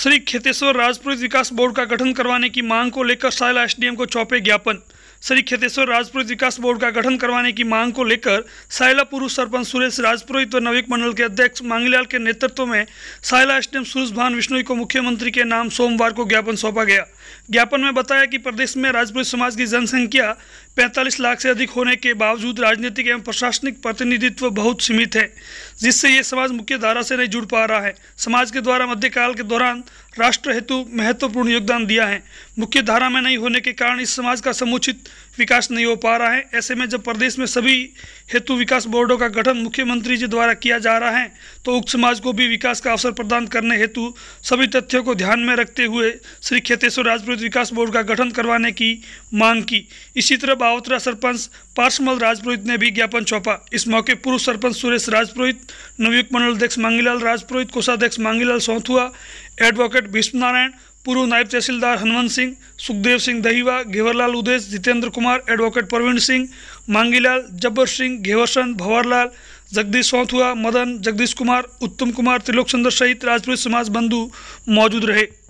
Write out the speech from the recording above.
श्री खेतेश्वर राजपुरोहित विकास बोर्ड का गठन करवाने की मांग को लेकर सायला एसडीएम को चौपे ज्ञापन श्री खेतेश्वर राजपुरोहित विकास बोर्ड का गठन करवाने की मांग को लेकर सायला पुरुष सरपंच सुरेश राजपुरोहित व नविक मंडल के अध्यक्ष मांगीलाल के नेतृत्व में सायला स्टेम सुरेश भान विष्णोई को मुख्यमंत्री के नाम सोमवार को ज्ञापन सौंपा गया ज्ञापन में बताया कि प्रदेश में राजपुरोहित समाज की जनसंख्या पैंतालीस लाख से अधिक होने के बावजूद राजनीतिक एवं प्रशासनिक प्रतिनिधित्व बहुत सीमित है जिससे ये समाज मुख्य धारा से नहीं जुड़ पा रहा है समाज के द्वारा मध्यकाल के दौरान राष्ट्र हेतु महत्वपूर्ण योगदान दिया है मुख्य धारा में नहीं होने के कारण इस समाज का समुचित विकास नहीं हो पा रहा है ऐसे में जब प्रदेश में सभी हेतु विकास बोर्डों का गठन मुख्यमंत्री जी द्वारा किया जा रहा है तो उक्त समाज को भी विकास का अवसर प्रदान करने हेतु सभी तथ्यों को ध्यान में रखते हुए श्री खेतेश्वर राजपूत विकास बोर्ड का गठन करवाने की मांग की इसी तरह बावतरा सरपंच पार्शमल राजपुरोहित ने भी ज्ञापन सौंपा इस मौके पूर्व सरपंच सुरेश राजपुरोहित नवयुक्त मंडल अध्यक्ष मांगीलाल राजपुरोहित कोषाध्यक्ष मांगीलाल सौथुआ एडवोकेट एडवोकेट विष्णु नारायण पूर्व नायब तहसीलदार हनुमंत सिंह सुखदेव सिंह दहीवा घेवरलाल उदेश जितेंद्र कुमार एडवोकेट प्रवीण सिंह मांगीलाल जब्बर सिंह घेवरसन भवरलाल जगदीश सौथुआ मदन जगदीश कुमार उत्तम कुमार त्रिलोक चंद्र सहित राजपूत समाज बंधु मौजूद रहे